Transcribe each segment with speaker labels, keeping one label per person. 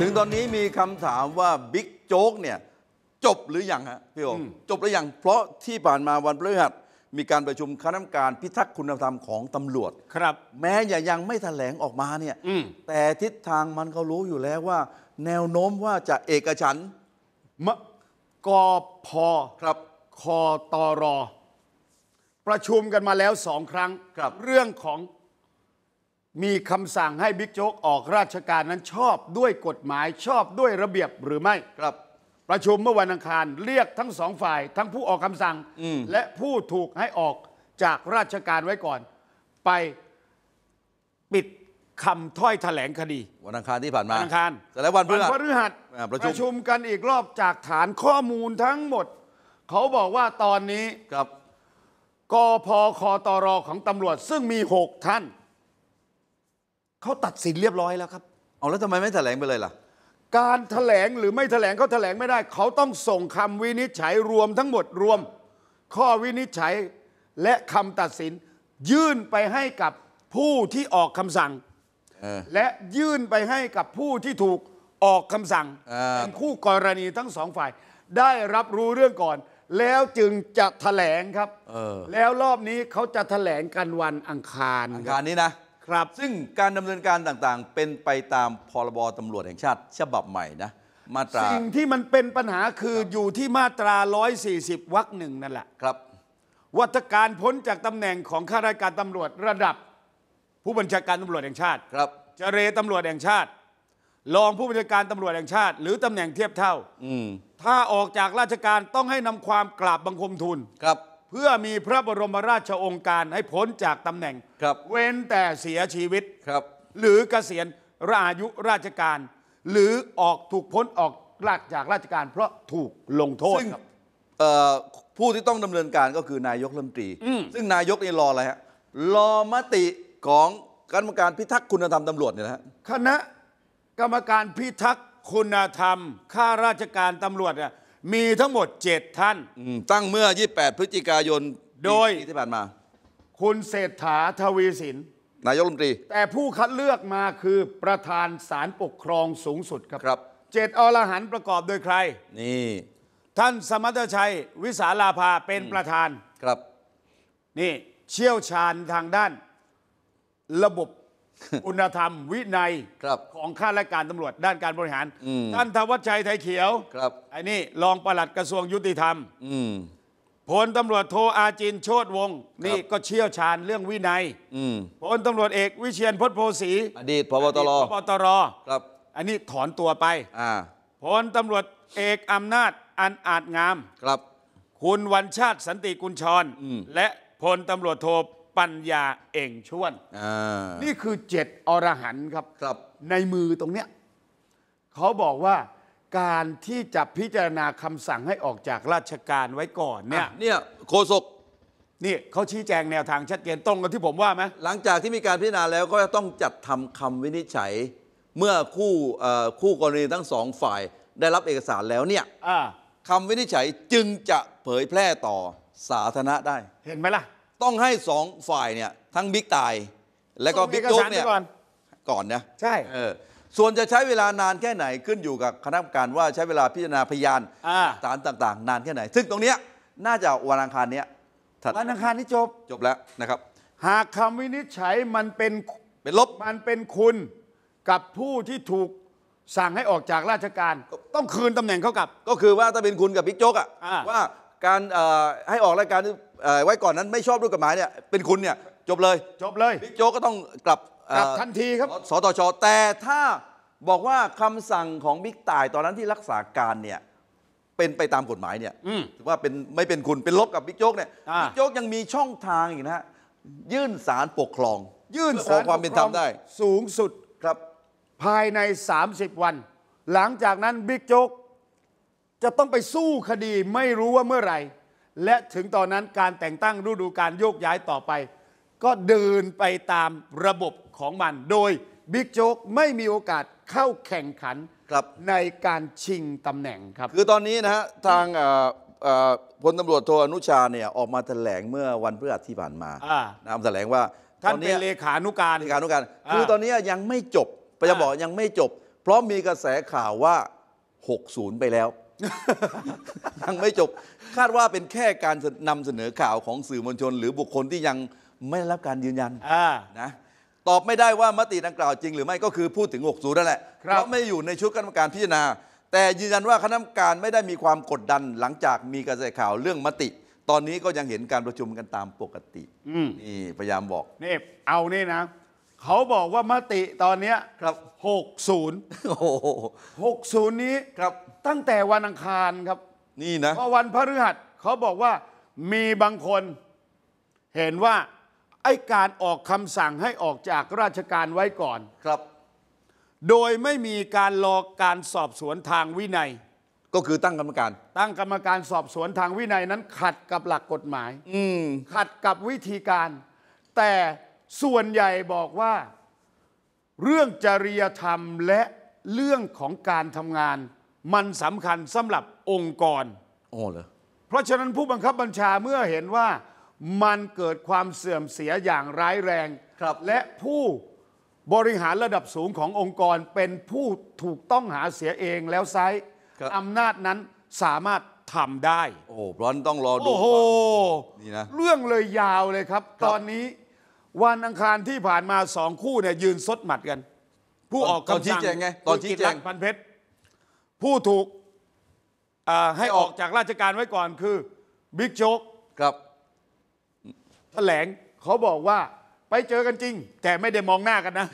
Speaker 1: ถึงตอนนี้มีคำถามว่าบิ๊กโจ๊กเนี่ย จบหรืออยังฮะ พี่โอจบหรืออยังเพราะที่ผ่านมาวันพฤหัสมีการประชุมคณะกรรมการพิทักษ์คุณธรรมของตำรวจ ครับ แม้จยังไม่แถลงออกมาเนี่ยแต่ทิศทางมันเขารู้อยู่แล้วว่า แนวโน้มว่าจะเอกฉันมะ
Speaker 2: กอพอครับ คอตอรอ ประชุมกันมาแล้วสองครั้งรเรื่องของมีคำสั่งให้บิ๊กโจ๊กออกราชการนั้นชอบด้วยกฎหมายชอบด้วยระเบียบหรือไม่ครับ ประชุมเมื่อวันอังคารเรียกทั้งสองฝ่าย ทั้งผู้ออกคำสั่งและผู้ถูกให้ออกจากราชการไว้ก่อน ไปปิดคำถ้อยแถลงคดี วันอังคารที่ผ่านมาวันอังคารแต่และววันพฤหัสัประชุมประชุมกันอีกรอบจากฐานข้อมูลทั้งหมด เขาบอกว่าตอนนี้ครับกพคตรของตำรวจ ซึ่งมีหกท่านเขาตัดสินเรียบร้อยแล้วครับเอาแล้วทำไมไม่แถลงไปเลยล่ะ การแถลงหรือไม่แถลงเขาแถลงไม่ได้ เขาต้องส่งคำวินิจฉัยรวมทั้งหมดรวม ข้อวินิจฉัยและคำตัดสิน ยื่นไปให้กับผู้ที่ออกคำสั่งและยื่นไปให้กับผู้ที่ถูกออกคำสั่งเเป็นคู่กรณีทั้งสองฝ่าย ได้รับรู้เรื่องก่อน แล้วจึงจะแถลงครับแล้วรอบนี้เขาจะแถลงกันวันอังคารอังคารนี้นะครับซึ่งการดำเนินการต่างๆ เป็นไป
Speaker 1: ตามพรบตำรวจแห่งชาติ ฉบับใหม่นะมาตราสิ่ง
Speaker 2: ที่มันเป็นปัญหาคืออยู่ที่มาตรา 140วรรคหนึ่งนั่นแหละครับวัตการพ้นจากตำแหน่งของข้าราชการตำรวจระดับ ผู้บัญชาการตำรวจแห่งชาติ ครับเจรตำรวจแห่งชาติรองผู้บัญชาการตำรวจแห่งชาติ หรือตำแหน่งเทียบเท่า อืถ้าออกจากราชการต้องให้นำความกราบบังคมทูลครับเพื่อมีพระบรมราชองค์การให้พ้นจากตำแหน่งครับ เว้นแต่เสียชีวิตครับ หรือเกษียณราอายุราชการ หรือออกถูกพ้นออกลากจากราชการ เพราะถูกลงโทษซึ่งครับ
Speaker 1: ผู้ที่ต้องดำเนินการก็คือนายกรัฐมนตรี
Speaker 2: ซึ่งนายกนี่
Speaker 1: รออะไรฮะ รอมติของคณะกรรมการพิทักษ์คุณธรรมตำรวจเนี่ยนะฮะคณะ
Speaker 2: กรรมการพิทักษ์คุณธรรมข้าราชการตำรวจเนี่ยมีทั้งหมด 7 ท่าน ตั้งเมื่อ 28 พฤศจิกายนโดยที่ผ่านมาคุณเศรษฐาทวีสินนายกรัฐมนตรี แต่ผู้คัดเลือกมาคือประธานศาลปกครองสูงสุดครับครับเจ็ดอรหันต์ประกอบโดยใครนี่ท่านสมัตชัย วิสาลาภาเป็นประธานครับ นี่เชี่ยวชาญทางด้านระบบคุณธรรม วินัยครับ ของข้าราชการตำรวจด้านการบริหาร ท่านธวัชชัย ไทยเขียว ครับไอ้นี่รองปลัดกระทรวงยุติธรรมอืพลตำรวจโทอาจินโชตวงศ์นี่ก็เชี่ยวชาญเรื่องวินัยอพลตำรวจเอกวิเชียนพจน์โพสีอดีตพบตรพบตรครับ อันนี้ถอนตัวไปอพลตำรวจเอกอำนาจอันอาจงามครับคุณวันชาติสันติกุลชร และพลตำรวจโทปัญญาเอ่งชวนนี่คือเจ็ดอรหันครับรบในมือตรงเนี้ยเขาบอกว่าการที่จะพิจารณาคำสั่งให้ออกจากราชการไว้ก่อนเนี่ยเนี่ยโคศกนี่เขาชี้แจงแนวทางชัดเจนตรงกับที่ผมว่าไหมหลังจากที่มีการพิจารณาแล้วก็ต้องจัดทำคำวินิจฉัย
Speaker 1: เมื่อคู่คู่กรณีทั้งสองฝ่ายได้รับเอกสารแล้วเนี่ยคำวินิจฉัยจึงจะเผยแพร่ต่อสาธารณะได้เห็นไหมล่ะต้องให้สองฝ่ายเนี่ย ทั้งบิ๊กตายและก็บิ๊กโจ๊กเนี่ยก่อนนะใช่เออส่วนจะใช้เวลานานแค่ไหนขึ้นอยู่กับคณะกรรมการว่าใช้เวลาพิจารณาพยานสารต่างๆ นานแค่ไหน ซึ่งตรงเนี้ยน่าจะวันอังคารเนี้ยวันอังคารนี้จบจบแล้ว
Speaker 2: นะครับ หากคำวินิจฉัยมันเป็นเป็นลบมันเป็นคุณ กับผู้ที่ถูก สั่งให้ออกจากราชการ ต้องคืนตำแหน่งเขากลับ ก็คือว่าถ้าเป็นคุณ
Speaker 1: กับบิ๊กโจ๊กอ่ะว่าการให้ออกราชการไว้ก่อนนั้นไม่ชอบด้วยกฎหมายเนี่ยเป็นคุณเนี่ยจบเลยจบเลยบิ๊กโจ๊กก็ต้องกลับกลับทันทีครับ สตชแต่ถ้าบอกว่าคำสั่งของบิ๊กต่ายตอนนั้นที่รักษาการเนี่ยเป็นไปตามกฎหมายเนี่ยถือว่าเป็นไม่เป็นคุณเป็นลบกับบิ๊กโจ๊กเนี่ยบิ๊กโจ๊กยังมีช่องทางอีกนะฮะ
Speaker 2: ยื่นสารปกครอง ยื่นขอความเป็นธรรมได้ สูงสุดครับภายใน 30วัน หลังจากนั้นบิ๊กโจ๊กจะต้องไปสู้คดีไม่รู้ว่าเมื่อไหร่และถึงตอนนั้นการแต่งตั้งฤดูการโยกย้ายต่อไป ก็เดินไปตามระบบของมัน โดยบิ๊กโจ๊กไม่มีโอกาสเข้าแข่งขันครับในการชิงตำแหน่งครับคือตอนนี้นะฮะทา
Speaker 1: งพลตำรวจโทอนุชาเนี่ยออกมาแถลงเมื่อวันพฤหัสที่ผ่านมาอ่านะคแถลงว่าท่านเป็นเลขานุการเลขานุการ คือตอนนี้ยังไม่จบประจะบอกยังไม่จบ เพราะมีกระแสข่าวว่า 60 ไปแล้วยังไม่จบคาดว่าเป็นแค่การนำเสนอข่าวของสื่อมวลชน หรือบุคคลที่ยังไม่ได้รับการยืนยันนะ ตอบไม่ได้ว่ามติดังกล่าวจริง หรือไม่ก็คือพูดถึง60นั่นแหละเพราะไม่อยู่ในชุดกรรมการพิจารณาแต่ยืนยันว่าคณะกรรมการไม่ได้มีความกดดันหลังจากมีกระแสข่าวเรื่องมติ ตอนนี้ก็ยังเห็นการประชุมกันตามปกตินี่พยายามบอก
Speaker 2: นี่เอานี่นะเขาบอกว่ามติตอนเนี้ยครับหกศโอ้โหกศูนย์นี้ ครับ ตั้งแต่วันอังคารครับ นี่นะพอวันพฤหัสเขาบอกว่ามีบางคน เห็นว่าไอ้การออกคำสั่งให้ออกจากราชการไว้ก่อน ครับ โดยไม่มีการรอการสอบสวนทางวินัย ก็คือตั้งกรรมการ ตั้งกรรมการสอบสวนทางวินัยนั้นขัดกับหลักกฎหมาย อืมขัดกับวิธีการ แต่ส่วนใหญ่บอกว่า เรื่องจริยธรรมและเรื่องของการทำงาน มันสำคัญสำหรับองค์กรอ๋อเหรอเพราะฉะนั้นผู้บังคับบัญชาเมื่อเห็นว่า มันเกิดความเสื่อมเสียอย่างร้ายแรงรและผู้บริหารระดับสูงขององค์กรเป็นผู้ถูกต้องหาเสียเองแล้วไซ์อำนาจนั้นสามารถทำได้ โอ้ร้อนต้องรอดูโอ้โหนี่นะเรื่องเลยยาวเลยครับรบตอนนี้วันอังคารที่ผ่านมาสองคู่เนี่ยยืนซดหมัดกัน ผู้ออกคำสั่งตอนชี้แจงไง ตอนชี้แจง พันเพชร ผู้ถูกให้ออกจากราชการไว้ก่อนคือบิ๊กโจ๊กครับแถลงเขาบอกว่าไปเจอกันจริง แต่ไม่ได้มองหน้ากันนะ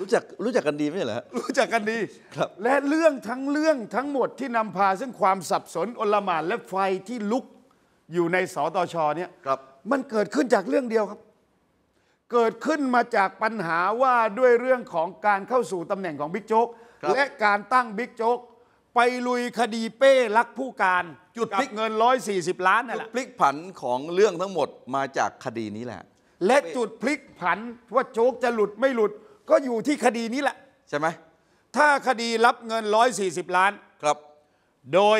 Speaker 2: รู้จักรู้จักกันดีไหม่เหรอรู้จักกันดี ครับ และเรื่องทั้งเรื่องทั้งหมดที่นำพาซึ่งความสับสน อลหม่าน และไฟที่ลุกอยู่ในสตชเนี่ยครับมันเกิดขึ้นจากเรื่องเดียวครับ เกิดขึ้นมาจากปัญหาว่าด้วยเรื่องของการเข้าสู่ตำแหน่งของบิ๊กโจ๊กและการตั้งบิ๊กโจ๊กไปลุยคดีเป้ลักผู้การจุดพลิกเงิน 140 ล้านนั่นแหละพลิกผันของเรื่องทั้งหมดมาจากคดีนี้แหละ และจุดพลิกผันว่าโจ๊กจะหลุดไม่หลุด ก็อยู่ที่คดีนี้แหละใช่ไหมถ้าคดีรับเงิน 140 ล้านครับ โดย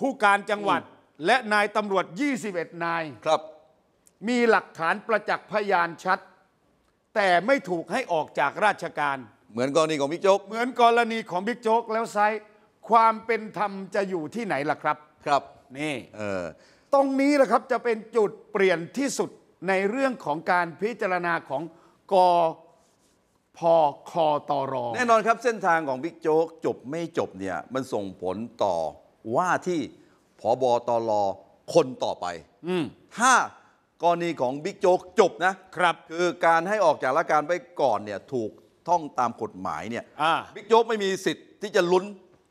Speaker 2: ผู้การจังหวัดและนายตำรวจ 21 นาย ครับ มีหลักฐานประจักษ์พยานชัด แต่ไม่ถูกให้ออกจากราชการ เหมือนกรณีของบิ๊กโจ๊กเหมือนกรณีของบิ๊กโจ๊กแล้วไซความเป็นธรรมจะอยู่ที่ไหนล่ะครับ ครับ นี่เออตรงนี้แหละครับจะเป็นจุดเปลี่ยนที่สุดในเรื่องของการพิจารณาของกพคตรแน่
Speaker 1: นอนครับเส้นทางของบิ๊กโจ๊กจบไม่จบเนี่ยมันส่งผลต่อว่าที่ผอบอตรคนต่อไปถ้ากรณีของบิ๊กโจ๊กจบนะครับ คือการให้ออกจากราชการไปก่อนเนี่ยถูกท่องตามกฎหมายเนี่ยบิ๊กโจ๊กไม่มีสิทธิ์ที่จะลุ้น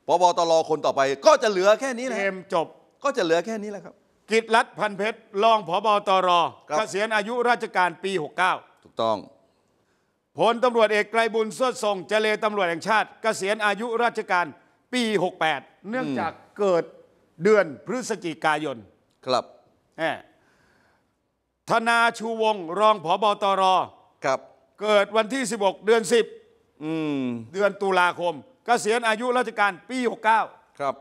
Speaker 1: พบตรคนต่อไป ก็จะเหลือแค่นี้แหละเกม
Speaker 2: จบ ก็จะเหลือแค่นี้แหละครับกิตรัตพันเพชรรองพบตรเกษียณอายุราชการปี 69 ถูกต้องพลตำรวจเอกไกรบุญเส้ดทรงเจเลตำรวจแห่งชาติ เกษียณอายุราชการปี 68 เนื่องจากเกิดเดือนพฤศจิกายน ครับแธนาชูวงศ์รองผบตร ครับ เกิดวันที่ 16 เดือนอืมเดือนตุลาคมกเกษียณอายุราชการปี 69ครับ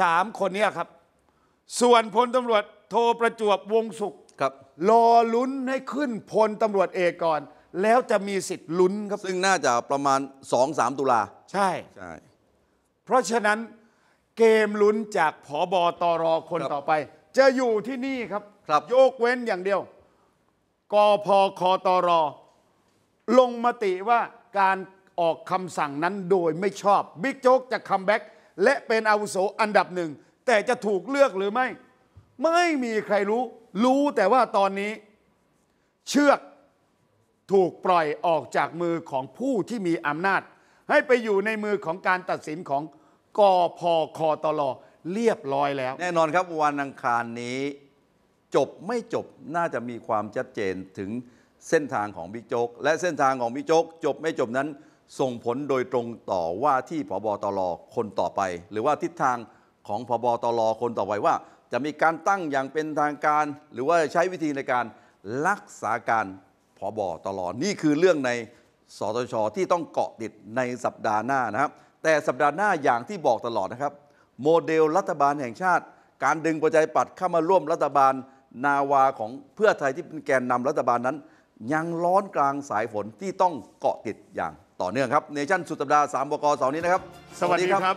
Speaker 2: สามคนนี้ครับ ส่วนพลตำรวจโทรประจวบวงสุข ครับรอลุ้นให้ขึ้นพลตำรวจเอกก่อน แล้วจะมีสิทธิ์ลุ้นครับ ซึ่งน่าจะประมาณ 2-3 ตุลา ใช่ ใช่ เพราะฉะนั้นเกมลุ้นจากผอบอตอรอคนคต่อไป จะอยู่ที่นี่ครับครับยกเว้นอย่างเดียวกพคตรลงมติว่าการออกคำสั่งนั้นโดยไม่ชอบบิ๊กโจ๊กจะคัมแบ็กและเป็นอาวุโสอันดับหนึ่ง แต่จะถูกเลือกหรือไม่ ไม่มีใครรู้ รู้แต่ว่าตอนนี้ เชือกถูกปล่อยออกจากมือของผู้ที่มีอำนาจ ให้ไปอยู่ในมือของการตัดสินของกพคตลเรียบร้อยแล้ว แน่นอนครับวันอังคารนี้
Speaker 1: จบไม่จบน่าจะมีความชัดเจนถึงเส้นทางของบิ๊กโจ๊กและเส้นทางของบิ๊กโจ๊กจบไม่จบนั้นส่งผลโดยตรงต่อว่าที่พบตรคนต่อไป หรือว่าทิศทางของพบตรคนต่อไปว่า จะมีการตั้งอย่างเป็นทางการ หรือว่าใช้วิธีในการรักษาการพบตรนี่คือเรื่องในสตชที่ต้องเกาะติดในสัปดาห์หน้านะครับแต่สัปดาห์หน้าอย่างที่บอกตลอดนะครับ โมเดลรัฐบาลแห่งชาติ การดึงประชาธิปัตย์เข้ามาร่วมรัฐบาล นาวาของเพื่อไทยที่เป็นแกนนำรัฐบาลนั้น ยังร้อนกลางสายฝนที่ต้องเกาะติดอย่างต่อเนื่องครับเนชั่นสุดสัปดาห์สามบกเสาร์นี้นะครับ สวัสดีครับ